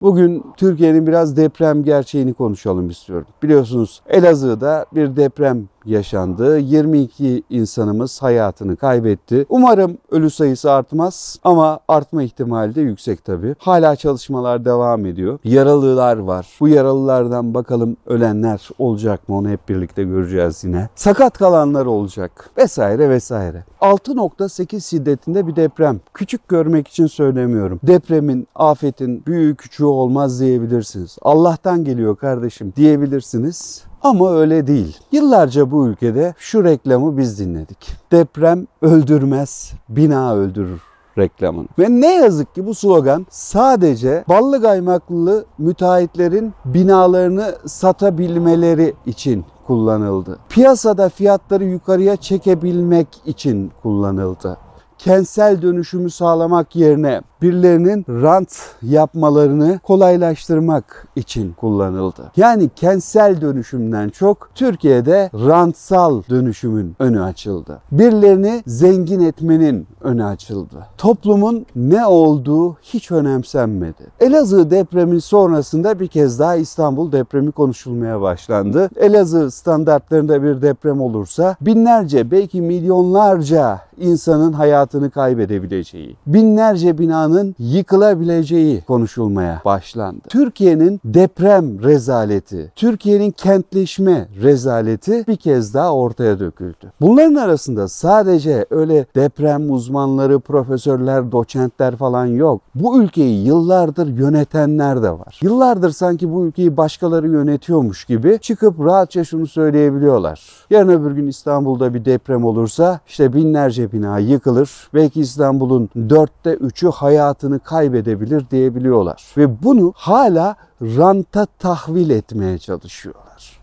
Bugün Türkiye'nin biraz deprem gerçeğini konuşalım istiyorum. Biliyorsunuz Elazığ'da bir deprem yaşandı. 22 insanımız hayatını kaybetti. Umarım ölü sayısı artmaz ama artma ihtimali de yüksek tabii. Hala çalışmalar devam ediyor. Yaralılar var. Bu yaralılardan bakalım ölenler olacak mı onu hep birlikte göreceğiz yine. Sakat kalanlar olacak vesaire vesaire. 6.8 şiddetinde bir deprem. Küçük görmek için söylemiyorum. Depremin, afetin büyük küçüğü olmaz diyebilirsiniz. Allah'tan geliyor kardeşim diyebilirsiniz. Ama öyle değil. Yıllarca bu ülkede şu reklamı biz dinledik. Deprem öldürmez, bina öldürür reklamını. Ve ne yazık ki bu slogan sadece ballı gaymaklı müteahhitlerin binalarını satabilmeleri için kullanıldı. Piyasada fiyatları yukarıya çekebilmek için kullanıldı kentsel dönüşümü sağlamak yerine birilerinin rant yapmalarını kolaylaştırmak için kullanıldı. Yani kentsel dönüşümden çok Türkiye'de rantsal dönüşümün önü açıldı. Birilerini zengin etmenin önü açıldı. Toplumun ne olduğu hiç önemsenmedi. Elazığ depremin sonrasında bir kez daha İstanbul depremi konuşulmaya başlandı. Elazığ standartlarında bir deprem olursa binlerce belki milyonlarca insanın hayatını kaybedebileceği, binlerce binanın yıkılabileceği konuşulmaya başlandı. Türkiye'nin deprem rezaleti, Türkiye'nin kentleşme rezaleti bir kez daha ortaya döküldü. Bunların arasında sadece öyle deprem uzmanları, profesörler, doçentler falan yok. Bu ülkeyi yıllardır yönetenler de var. Yıllardır sanki bu ülkeyi başkaları yönetiyormuş gibi çıkıp rahatça şunu söyleyebiliyorlar. Yarın öbür gün İstanbul'da bir deprem olursa işte binlerce bina yıkılır. Belki İstanbul'un dörtte üçü hayatını kaybedebilir diyebiliyorlar. Ve bunu hala ranta tahvil etmeye çalışıyorlar.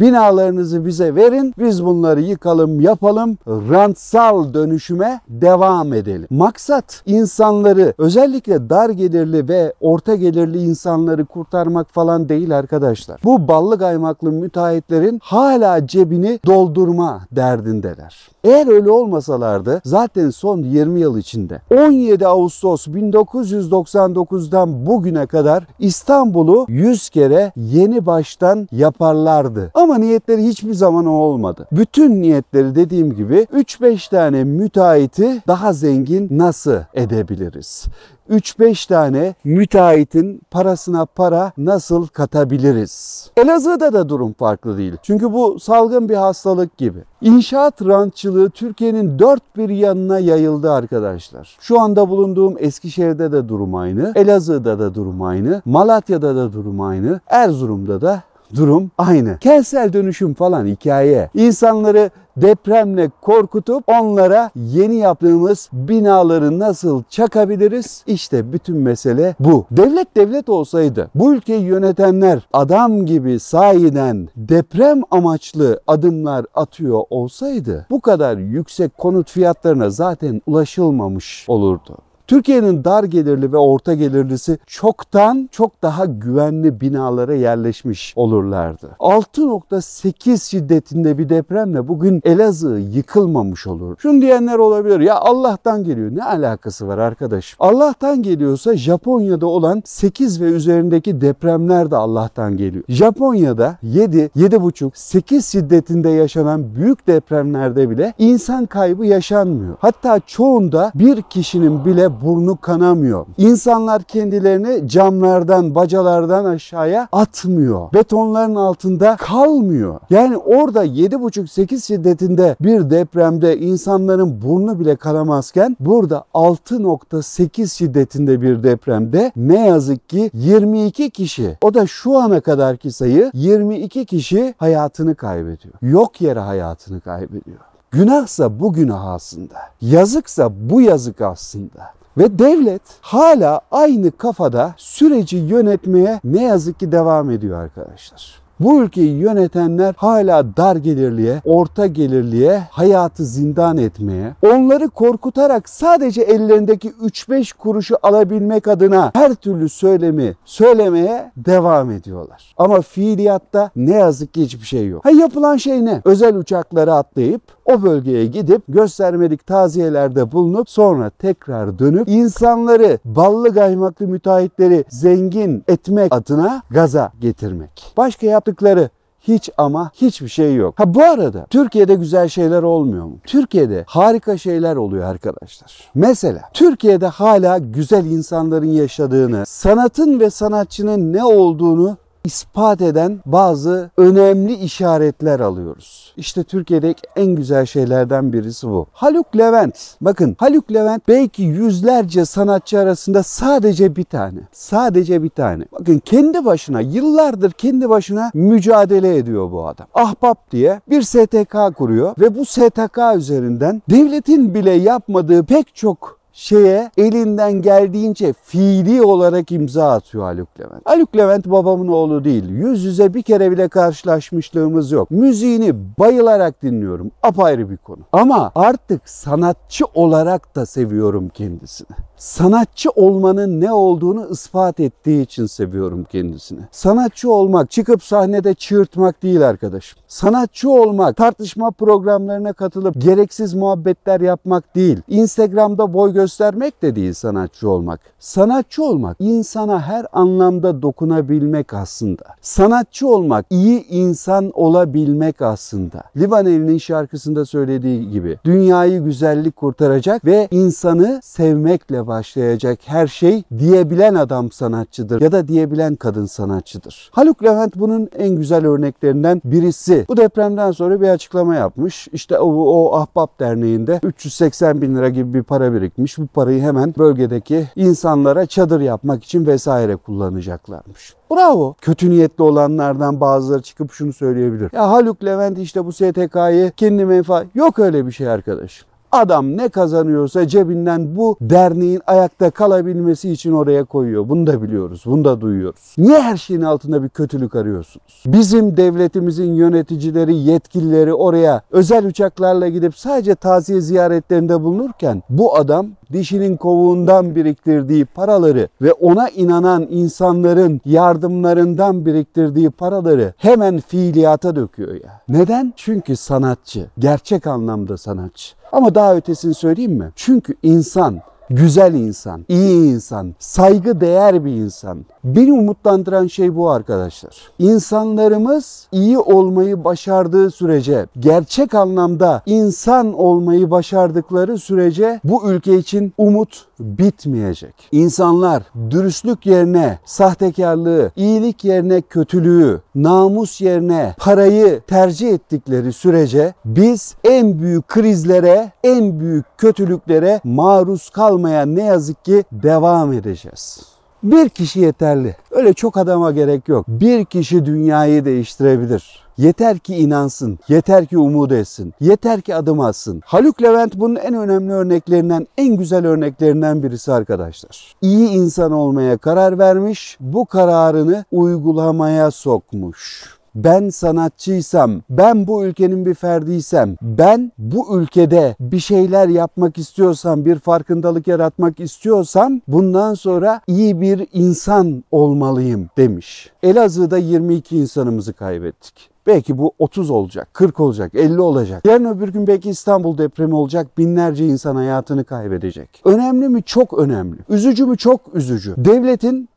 Binalarınızı bize verin. Biz bunları yıkalım, yapalım. Rantsal dönüşüme devam edelim. Maksat insanları özellikle dar gelirli ve orta gelirli insanları kurtarmak falan değil arkadaşlar. Bu ballı kaymaklı müteahhitlerin hala cebini doldurma derdindeler. Eğer öyle olmasalardı zaten son 20 yıl içinde 17 Ağustos 1999'dan bugüne kadar İstanbul'u 100 kere yeni baştan yaparlardı. Ama ama niyetleri hiçbir zaman o olmadı. Bütün niyetleri dediğim gibi 3-5 tane müteahhiti daha zengin nasıl edebiliriz? 3-5 tane müteahhitin parasına para nasıl katabiliriz? Elazığ'da da durum farklı değil. Çünkü bu salgın bir hastalık gibi. İnşaat rantçılığı Türkiye'nin dört bir yanına yayıldı arkadaşlar. Şu anda bulunduğum Eskişehir'de de durum aynı, Elazığ'da da durum aynı, Malatya'da da durum aynı, Erzurum'da da durum aynı. Kentsel dönüşüm falan hikaye. İnsanları depremle korkutup onlara yeni yaptığımız binaları nasıl çakabiliriz? İşte bütün mesele bu. Devlet devlet olsaydı bu ülkeyi yönetenler adam gibi sahiden deprem amaçlı adımlar atıyor olsaydı bu kadar yüksek konut fiyatlarına zaten ulaşılmamış olurdu. Türkiye'nin dar gelirli ve orta gelirlisi çoktan çok daha güvenli binalara yerleşmiş olurlardı. 6.8 şiddetinde bir depremle bugün Elazığ yıkılmamış olur. Şunu diyenler olabilir ya Allah'tan geliyor ne alakası var arkadaşım? Allah'tan geliyorsa Japonya'da olan 8 ve üzerindeki depremler de Allah'tan geliyor. Japonya'da 7, 7,5, 8 şiddetinde yaşanan büyük depremlerde bile insan kaybı yaşanmıyor. Hatta çoğunda bir kişinin bile burnu kanamıyor. İnsanlar kendilerini camlardan, bacalardan aşağıya atmıyor. Betonların altında kalmıyor. Yani orada 7,5-8 şiddetinde bir depremde insanların burnu bile kanamazken burada 6,8 şiddetinde bir depremde ne yazık ki 22 kişi o da şu ana kadarki sayı 22 kişi hayatını kaybediyor. Yok yere hayatını kaybediyor. Günahsa bu günah aslında. Yazıksa bu yazık aslında. Ve devlet hala aynı kafada süreci yönetmeye ne yazık ki devam ediyor arkadaşlar. Bu ülkeyi yönetenler hala dar gelirliğe, orta gelirliğe hayatı zindan etmeye, onları korkutarak sadece ellerindeki 3-5 kuruşu alabilmek adına her türlü söylemi söylemeye devam ediyorlar. Ama fiiliyatta ne yazık ki hiçbir şey yok. Ha yapılan şey ne? Özel uçaklara atlayıp o bölgeye gidip göstermelik taziyelerde bulunup sonra tekrar dönüp insanları ballı gaymaklı müteahhitleri zengin etmek adına gaza getirmek. Başka yaptıkları hiç ama hiçbir şey yok. Ha bu arada Türkiye'de güzel şeyler olmuyor mu? Türkiye'de harika şeyler oluyor arkadaşlar. Mesela Türkiye'de hala güzel insanların yaşadığını, sanatın ve sanatçının ne olduğunu ispat eden bazı önemli işaretler alıyoruz. İşte Türkiye'deki en güzel şeylerden birisi bu. Haluk Levent. Bakın Haluk Levent belki yüzlerce sanatçı arasında sadece bir tane. Sadece bir tane. Bakın kendi başına yıllardır kendi başına mücadele ediyor bu adam. Ahbap diye bir STK kuruyor ve bu STK üzerinden devletin bile yapmadığı pek çok şeye elinden geldiğince fiili olarak imza atıyor Haluk Levent. Haluk Levent babamın oğlu değil. Yüz yüze bir kere bile karşılaşmışlığımız yok. Müziğini bayılarak dinliyorum. Apayrı bir konu. Ama artık sanatçı olarak da seviyorum kendisini. Sanatçı olmanın ne olduğunu ispat ettiği için seviyorum kendisini. Sanatçı olmak çıkıp sahnede çığırtmak değil arkadaşım. Sanatçı olmak tartışma programlarına katılıp gereksiz muhabbetler yapmak değil. Instagram'da boy göstermek de değil sanatçı olmak. Sanatçı olmak insana her anlamda dokunabilmek aslında. Sanatçı olmak iyi insan olabilmek aslında. Livaneli'nin şarkısında söylediği gibi dünyayı güzellik kurtaracak ve insanı sevmekle başlayacak her şey diyebilen adam sanatçıdır ya da diyebilen kadın sanatçıdır. Haluk Levent bunun en güzel örneklerinden birisi. Bu depremden sonra bir açıklama yapmış. İşte o, o Ahbap Derneği'nde 380 bin lira gibi bir para birikmiş kazanmış bu parayı hemen bölgedeki insanlara çadır yapmak için vesaire kullanacaklarmış. Bravo. Kötü niyetli olanlardan bazıları çıkıp şunu söyleyebilir. Ya Haluk Levent işte bu STK'yı kendi menfaat... Yok öyle bir şey arkadaşım. Adam ne kazanıyorsa cebinden bu derneğin ayakta kalabilmesi için oraya koyuyor. Bunu da biliyoruz, bunu da duyuyoruz. Niye her şeyin altında bir kötülük arıyorsunuz? Bizim devletimizin yöneticileri, yetkilileri oraya özel uçaklarla gidip sadece taziye ziyaretlerinde bulunurken bu adam dişinin kovuğundan biriktirdiği paraları ve ona inanan insanların yardımlarından biriktirdiği paraları hemen fiiliyata döküyor ya. Neden? Çünkü sanatçı. Gerçek anlamda sanatçı. Ama daha ötesini söyleyeyim mi? Çünkü insan güzel insan, iyi insan, saygı değer bir insan, Beni umutlandıran şey bu arkadaşlar. İnsanlarımız iyi olmayı başardığı sürece, gerçek anlamda insan olmayı başardıkları sürece bu ülke için umut bitmeyecek. İnsanlar dürüstlük yerine sahtekarlığı, iyilik yerine kötülüğü, namus yerine parayı tercih ettikleri sürece biz en büyük krizlere, en büyük kötülüklere maruz kalmaya ne yazık ki devam edeceğiz. Bir kişi yeterli. Öyle çok adama gerek yok. Bir kişi dünyayı değiştirebilir. Yeter ki inansın, yeter ki umut etsin, yeter ki adım atsın. Haluk Levent bunun en önemli örneklerinden, en güzel örneklerinden birisi arkadaşlar. İyi insan olmaya karar vermiş, bu kararını uygulamaya sokmuş ben sanatçıysam, ben bu ülkenin bir ferdiysem, ben bu ülkede bir şeyler yapmak istiyorsam, bir farkındalık yaratmak istiyorsam bundan sonra iyi bir insan olmalıyım demiş. Elazığ'da 22 insanımızı kaybettik. Belki bu 30 olacak, 40 olacak, 50 olacak. Yarın öbür gün belki İstanbul depremi olacak. Binlerce insan hayatını kaybedecek. Önemli mi? Çok önemli. Üzücü mü? Çok üzücü. Devletin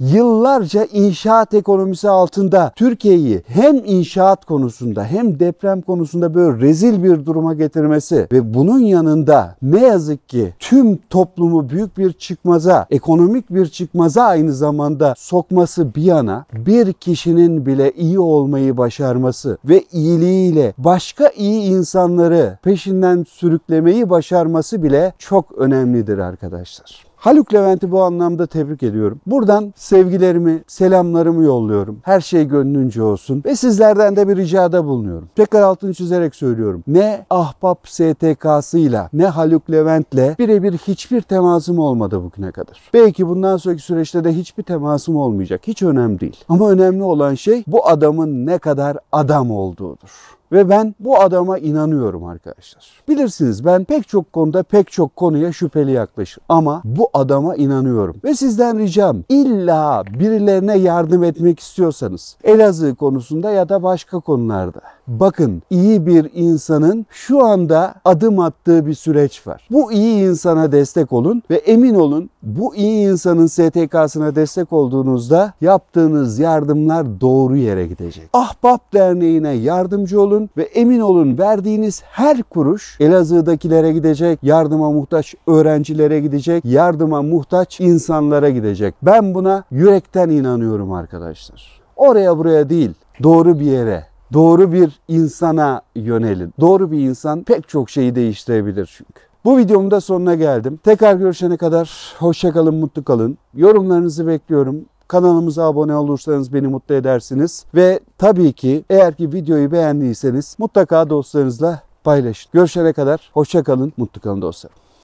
yıllarca inşaat ekonomisi altında Türkiye'yi hem inşaat konusunda hem deprem konusunda böyle rezil bir duruma getirmesi ve bunun yanında ne yazık ki tüm toplumu büyük bir çıkmaza, ekonomik bir çıkmaza aynı zamanda sokması bir yana bir kişinin bile iyi olmayı başarması ve iyiliğiyle başka iyi insanları peşinden sürüklemeyi başarması bile çok önemlidir arkadaşlar. Haluk Levent'i bu anlamda tebrik ediyorum. Buradan sevgilerimi, selamlarımı yolluyorum. Her şey gönlünce olsun. Ve sizlerden de bir ricada bulunuyorum. Tekrar altını çizerek söylüyorum. Ne Ahbap STK'sıyla ne Haluk Levent'le birebir hiçbir temasım olmadı bugüne kadar. Belki bundan sonraki süreçte de hiçbir temasım olmayacak. Hiç önemli değil. Ama önemli olan şey bu adamın ne kadar adam olduğudur. Ve ben bu adama inanıyorum arkadaşlar. Bilirsiniz ben pek çok konuda pek çok konuya şüpheli yaklaşır. Ama bu adama inanıyorum. Ve sizden ricam illa birilerine yardım etmek istiyorsanız Elazığ konusunda ya da başka konularda. Bakın iyi bir insanın şu anda adım attığı bir süreç var. Bu iyi insana destek olun ve emin olun bu iyi insanın STK'sına destek olduğunuzda yaptığınız yardımlar doğru yere gidecek. Ahbap Derneği'ne yardımcı olun olun ve emin olun verdiğiniz her kuruş Elazığ'dakilere gidecek, yardıma muhtaç öğrencilere gidecek, yardıma muhtaç insanlara gidecek. Ben buna yürekten inanıyorum arkadaşlar. Oraya buraya değil, doğru bir yere, doğru bir insana yönelin. Doğru bir insan pek çok şeyi değiştirebilir çünkü. Bu videomun da sonuna geldim. Tekrar görüşene kadar hoşça kalın, mutlu kalın. Yorumlarınızı bekliyorum. Kanalımıza abone olursanız beni mutlu edersiniz. Ve tabii ki eğer ki videoyu beğendiyseniz mutlaka dostlarınızla paylaşın. Görüşene kadar hoşçakalın kalın, mutlu kalın dostlar.